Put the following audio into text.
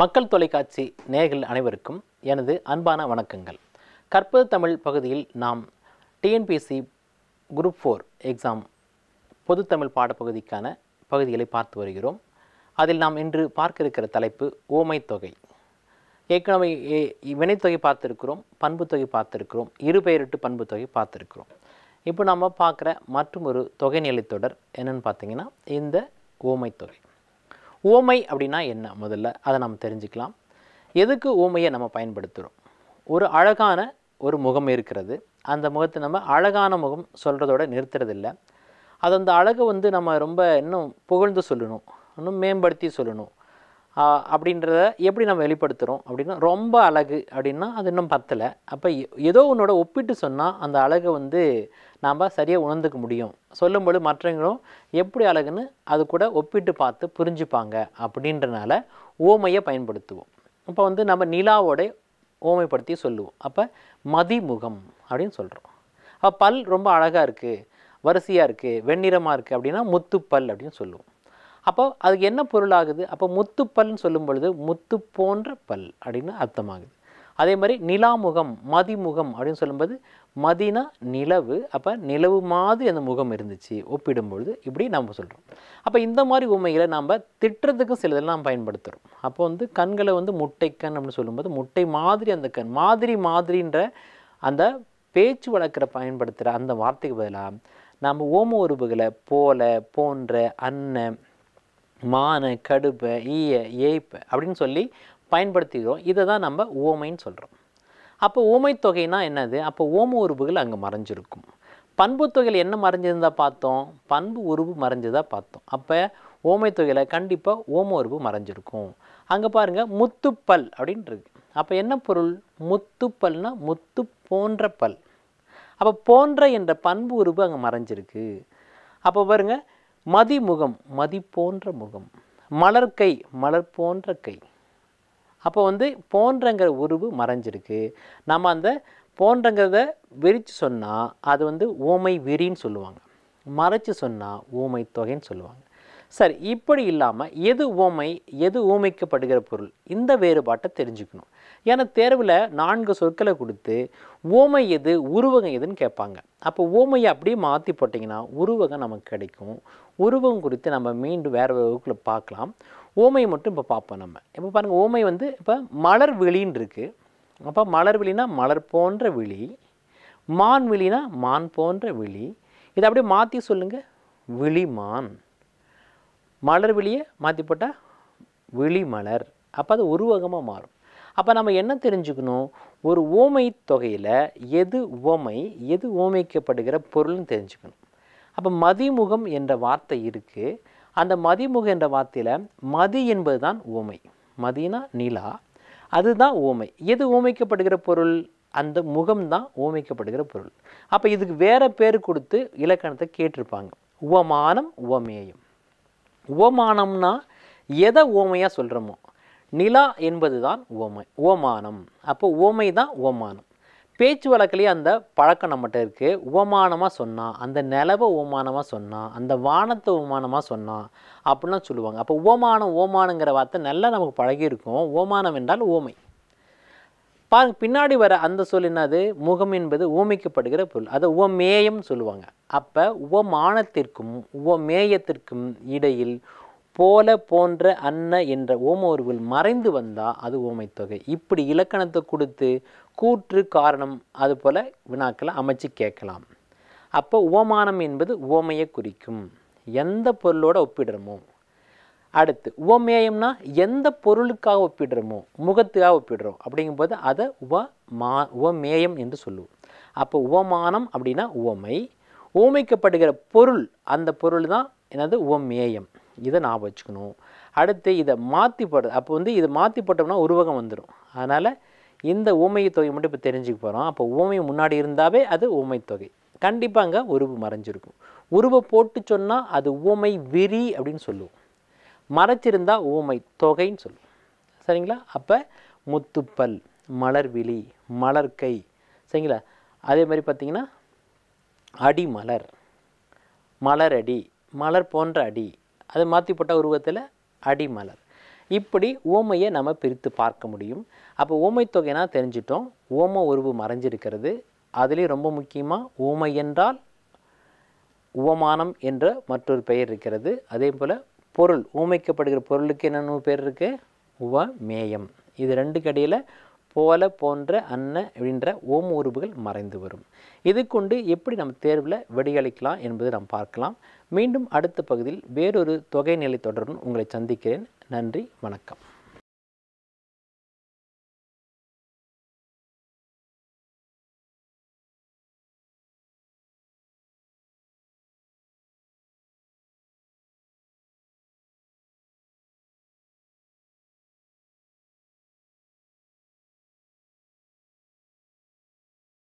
மக்கள் தொலைக்காட்சி நேயர்கள் அனைவருக்கும் எனது அன்பான வணக்கங்கள் கற்பது தமிழ் பகுதியில் நாம் டிஎன்பிஎஸ்சி குரூப் ஃபோர் எக்ஸாம் பொதுத்தமிழ் பாடப்பகுதிக்கான பகுதிகளை பார்த்து வருகிறோம் அதில் நாம் இன்று பார்க்க இருக்கிற தலைப்பு ஓமை தொகை ஏற்கனவே வினைத்தொகை பார்த்துருக்கிறோம் பண்பு தொகை பார்த்துருக்கிறோம் இருபெயரிட்டு பண்பு தொகை பார்த்துருக்கிறோம் இப்போ நம்ம பார்க்குற மற்றும் ஒரு தொகை நிலை தொடர் என்னென்னு பார்த்தீங்கன்னா இந்த ஓமைத்தொகை தொகை ஓமை அப்படின்னா என்ன முதல்ல அதை நம்ம தெரிஞ்சுக்கலாம் எதுக்கு ஓமையை நம்ம பயன்படுத்துகிறோம் ஒரு அழகான ஒரு முகம் இருக்கிறது அந்த முகத்தை நம்ம அழகான முகம் சொல்கிறதோட நிறுத்துறதில்லை அது அந்த அழகை வந்து நம்ம ரொம்ப இன்னும் புகழ்ந்து சொல்லணும் இன்னும் மேம்படுத்தி சொல்லணும் அப்படின்றத எப்படி நம்ம வெளிப்படுத்துகிறோம் அப்படின்னா ரொம்ப அழகு அப்படின்னா அது இன்னும் பத்தலை அப்போ ஏதோ உன்னோட ஒப்பிட்டு சொன்னால் அந்த அழகை வந்து நாம் சரியாக உணர்ந்துக்க முடியும் சொல்லும்போது மற்றவங்களும் எப்படி அழகுன்னு அது கூட ஒப்பிட்டு பார்த்து புரிஞ்சுப்பாங்க அப்படின்றனால ஓமையை பயன்படுத்துவோம் இப்போ வந்து நம்ம நிலாவோட ஓமைப்படுத்தி சொல்லுவோம் அப்போ மதிமுகம் அப்படின்னு சொல்கிறோம் அப்போ பல் ரொம்ப அழகாக இருக்குது வரிசையாக இருக்குது வெண்ணிறமாக இருக்குது அப்படின்னா முத்துப்பல் அப்படின்னு சொல்லுவோம் அப்போ அதுக்கு என்ன பொருளாகுது அப்போ முத்துப்பல்னு சொல்லும் பொழுது முத்து போன்ற பல் அப்படின்னு அர்த்தமாகுது அதே மாதிரி நிலாமுகம் மதிமுகம் அப்படின்னு சொல்லும்போது மதினா நிலவு அப்போ நிலவு மாதிரி அந்த முகம் இருந்துச்சு ஒப்பிடும்பொழுது இப்படி நம்ம சொல்கிறோம் அப்போ இந்த மாதிரி உண்மைகளை நம்ம திட்டுறதுக்கும் சிலதெல்லாம் பயன்படுத்துகிறோம் அப்போ வந்து கண்களை வந்து முட்டை கண் அப்படின்னு சொல்லும்போது முட்டை மாதிரி அந்த கண் மாதிரி மாதிரின்ற அந்த பேச்சு வழக்கிற பயன்படுத்துகிற அந்த வார்த்தைக்கு பதிலாக நம்ம ஓம உறுப்புகளை போல போன்ற அன்ன மான கடுப்பை ஈய ஏய்ப்பை அப்படின்னு சொல்லி பயன்படுத்திக்கிறோம் இதை தான் நம்ம ஓமைன்னு சொல்கிறோம் அப்போ ஓமை தொகைனா என்னது அப்போ ஓம உறுப்புகள் அங்கே மறைஞ்சிருக்கும் பண்பு தொகையில் என்ன மறைஞ்சிருந்தா பார்த்தோம் பண்பு உருவு மறைஞ்சதாக பார்த்தோம் அப்போ ஓமை தொகையில் கண்டிப்பாக ஓம உருவு மறைஞ்சிருக்கும் அங்கே பாருங்கள் முத்துப்பல் இருக்கு அப்போ என்ன பொருள் முத்துப்பல்னால் முத்து போன்ற பல் அப்போ போன்ற என்ற பண்பு உருவு அங்கே மறைஞ்சிருக்கு அப்போ பாருங்கள் மதிமுகம் மதி போன்ற முகம் மலர் கை மலர் போன்ற கை அப்போ வந்து போன்றங்கிற உருவு மறைஞ்சிருக்கு நம்ம அந்த போன்றங்கிறத விரித்து சொன்னால் அது வந்து ஓமை விரின்னு சொல்லுவாங்க மறைச்சு சொன்னால் ஓமை தொகைன்னு சொல்லுவாங்க சரி இப்படி இல்லாமல் எது ஓமை எது ஓமைக்கப்படுகிற பொருள் இந்த வேறுபாட்டை தெரிஞ்சுக்கணும் ஏன்னா தேர்வில் நான்கு சொற்களை கொடுத்து ஓமை எது உருவகம் எதுன்னு கேட்பாங்க அப்போ ஓமையை அப்படியே மாற்றி போட்டிங்கன்னா உருவகம் நமக்கு கிடைக்கும் உருவம் குறித்து நம்ம மீண்டும் வேறு வகுப்பில் பார்க்கலாம் ஓமையை மட்டும் இப்போ பார்ப்போம் நம்ம இப்போ பாருங்கள் ஓமை வந்து இப்போ மலர் விழின்னு இருக்குது அப்போ மலர் விழினா மலர் போன்ற விழி மான் விழினா மான் போன்ற விழி இதை அப்படியே மாற்றி சொல்லுங்கள் விழிமான் மலர் விழியை மாற்றி போட்டால் விழி மலர் அப்போ அது உருவகமாக மாறும் அப்போ நம்ம என்ன தெரிஞ்சுக்கணும் ஒரு ஓமை தொகையில் எது ஓமை எது ஓமைக்கப்படுகிற பொருள்னு தெரிஞ்சுக்கணும் அப்போ மதிமுகம் என்ற வார்த்தை இருக்குது அந்த மதிமுகம் என்ற வார்த்தையில் மதி என்பது தான் ஓமை மதினா நிலா அதுதான் ஓமை எது ஓமைக்கப்படுகிற பொருள் அந்த முகம் தான் ஓமைக்கப்படுகிற பொருள் அப்போ இதுக்கு வேறு பேர் கொடுத்து இலக்கணத்தை கேட்டிருப்பாங்க உவமானம் உவமேயம் ஓமானம்னா எதை ஓமையாக சொல்கிறோமோ நிலா என்பது தான் ஓமை ஓமானம் அப்போ ஓமை தான் ஓமானம் பேச்சு வழக்கிலே அந்த பழக்கம் நம்மகிட்ட இருக்குது ஓமானமாக சொன்னான் அந்த நிலவை ஓமானமாக சொன்னான் அந்த வானத்தை ஓமானமாக சொன்னான் அப்படிலாம் சொல்லுவாங்க அப்போ ஓமானம் ஓமானங்கிற வார்த்தை நல்லா நமக்கு பழகியிருக்கும் ஓமானம் என்றால் ஓமை பாருங்க பின்னாடி வர அந்த சொல் என்னது முகம் என்பது ஓமிக்கப்படுகிற பொருள் அதை ஓமேயம்னு சொல்லுவாங்க அப்போ உவமானத்திற்கும் உவமேயத்திற்கும் இடையில் போல போன்ற அன்ன என்ற ஓம மறைந்து வந்தால் அது ஓமைத்தொகை இப்படி இலக்கணத்தை கொடுத்து கூற்று காரணம் அது வினாக்களை அமைச்சு கேட்கலாம் அப்போ உவமானம் என்பது உவமையை குறிக்கும் எந்த பொருளோட ஒப்பிடுறோமோ அடுத்து உவமேயம்னா எந்த பொருளுக்காக ஒப்பிடுறோமோ முகத்துக்காக ஒப்பிடுறோம் அப்படிங்கும்போது அதை உவ மா உவமேயம் என்று சொல்லுவோம் அப்போ உவமானம் அப்படின்னா உவமை ஓமைக்கப்படுகிற பொருள் அந்த பொருள் தான் என்னது உவமேயம் இதை ஞாபகம் வச்சுக்கணும் அடுத்து இதை மாற்றி போடுறது அப்போ வந்து இதை மாற்றி போட்டோம்னா உருவகம் வந்துடும் அதனால் இந்த ஊமை தொகை மட்டும் இப்போ தெரிஞ்சுக்க போகிறோம் அப்போ ஊமை முன்னாடி இருந்தாவே அது உவமை தொகை கண்டிப்பாக அங்கே உருவு மறைஞ்சிருக்கும் உருவை போட்டு சொன்னால் அது ஊமை விரி அப்படின்னு சொல்லுவோம் மறைச்சிருந்தால் ஊமை தொகைன்னு சொல்லுவோம் சரிங்களா அப்போ முத்துப்பல் மலர்விழி மலர்கை சரிங்களா அதே மாதிரி பார்த்திங்கன்னா அடிமலர் மலரடி மலர் போன்ற அடி அது போட்ட உருவத்தில் அடிமலர் இப்படி ஓமையை நம்ம பிரித்து பார்க்க முடியும் அப்போ ஓமை தொகைனா தெரிஞ்சிட்டோம் ஓம உருவு மறைஞ்சிருக்கிறது அதுலேயும் ரொம்ப முக்கியமாக ஓமை என்றால் உவமானம் என்ற மற்றொரு பெயர் இருக்கிறது அதே போல் பொருள் ஊமைக்கப்படுகிற பொருளுக்கு என்னென்ன பேர் இருக்குது உவமேயம் இது ரெண்டுக்கு இடையில் போல போன்ற அன்ன அப்படின்ற ஓம் உருவுகள் மறைந்து வரும் இது கொண்டு எப்படி நம்ம தேர்வில் விடையளிக்கலாம் என்பதை நாம் பார்க்கலாம் மீண்டும் அடுத்த பகுதியில் வேறொரு தொகை நிலை தொடருடன் உங்களை சந்திக்கிறேன் நன்றி வணக்கம்